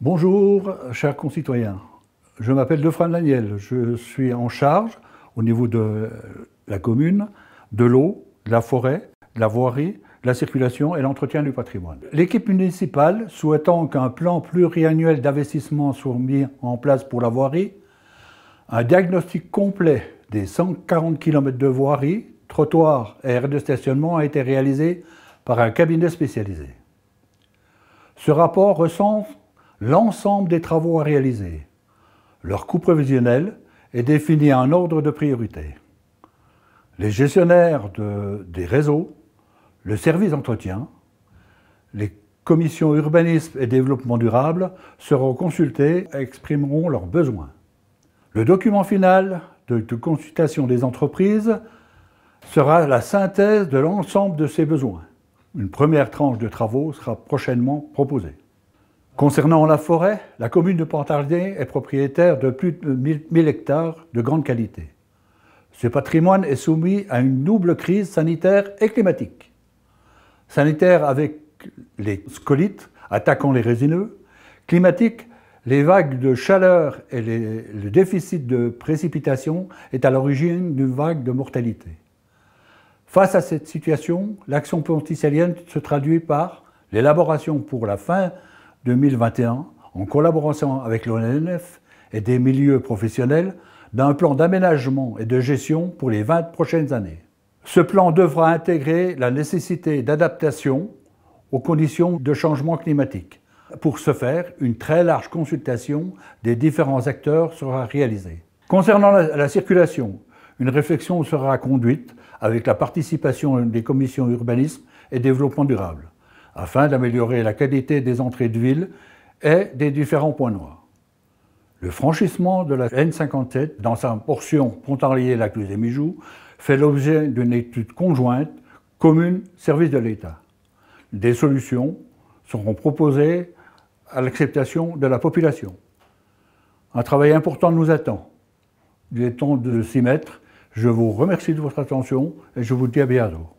Bonjour, chers concitoyens. Je m'appelle Defran Daniel. Je suis en charge, au niveau de la commune, de l'eau, de la forêt, de la voirie, de la circulation et l'entretien du patrimoine. L'équipe municipale, souhaitant qu'un plan pluriannuel d'investissement soit mis en place pour la voirie, un diagnostic complet des 140 km de voirie, trottoirs et aires de stationnement a été réalisé par un cabinet spécialisé. Ce rapport recense l'ensemble des travaux à réaliser. Leur coût prévisionnel est défini en ordre de priorité. Les gestionnaires des réseaux, le service d'entretien, les commissions urbanisme et développement durable seront consultés et exprimeront leurs besoins. Le document final de consultation des entreprises sera la synthèse de l'ensemble de ces besoins. Une première tranche de travaux sera prochainement proposée. Concernant la forêt, la commune de Pontardier est propriétaire de plus de 1000 hectares de grande qualité. Ce patrimoine est soumis à une double crise sanitaire et climatique. Sanitaire avec les scolites attaquant les résineux, climatique, les vagues de chaleur et le déficit de précipitation est à l'origine d'une vague de mortalité. Face à cette situation, l'action ponticelienne se traduit par l'élaboration pour la fin 2021, en collaboration avec l'ONF et des milieux professionnels, d'un plan d'aménagement et de gestion pour les 20 prochaines années. Ce plan devra intégrer la nécessité d'adaptation aux conditions de changement climatique. Pour ce faire, une très large consultation des différents acteurs sera réalisée. Concernant la circulation, une réflexion sera conduite avec la participation des commissions urbanisme et développement durable afin d'améliorer la qualité des entrées de ville et des différents points noirs. Le franchissement de la N57 dans sa portion Pontarlier-Lacluse-et-Mijoux fait l'objet d'une étude conjointe commune-service de l'État. Des solutions seront proposées à l'acceptation de la population. Un travail important nous attend. Il est temps de s'y mettre. Je vous remercie de votre attention et je vous dis à bientôt.